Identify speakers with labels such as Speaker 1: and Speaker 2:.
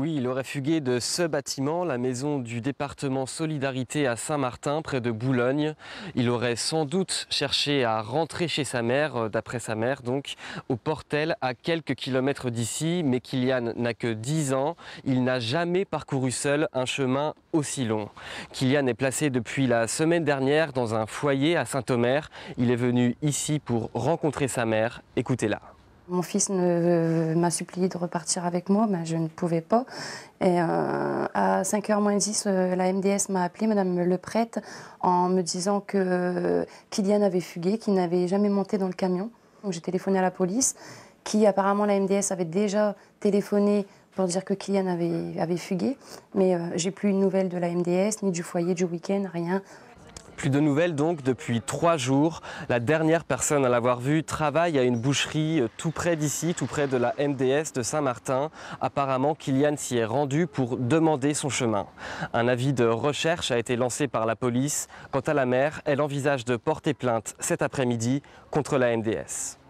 Speaker 1: Oui, il aurait fugué de ce bâtiment, la maison du département Solidarité à Saint-Martin, près de Boulogne. Il aurait sans doute cherché à rentrer chez sa mère, euh, d'après sa mère donc, au Portel, à quelques kilomètres d'ici, mais Kylian n'a que 10 ans. Il n'a jamais parcouru seul un chemin aussi long. Kylian est placé depuis la semaine dernière dans un foyer à Saint-Omer. Il est venu ici pour rencontrer sa mère. Écoutez-la.
Speaker 2: Mon fils euh, m'a supplié de repartir avec moi, mais je ne pouvais pas. Et euh, à 5h euh, 10, la MDS m'a appelé, Madame Le en me disant que Kylian avait fugué, qu'il n'avait jamais monté dans le camion. j'ai téléphoné à la police, qui apparemment la MDS avait déjà téléphoné pour dire que Kylian avait, fugué. Mais j'ai plus une nouvelle de la MDS, ni du foyer, du week-end, rien.
Speaker 1: Plus de nouvelles donc depuis trois jours. La dernière personne à l'avoir vue travaille à une boucherie euh, tout près d'ici, tout près de la MDS de Saint-Martin. Apparemment, Kylian s'y est rendu pour demander son chemin. Un avis de recherche a été lancé par la police. Quant à la mère, elle envisage de porter plainte cet après-midi contre la MDS.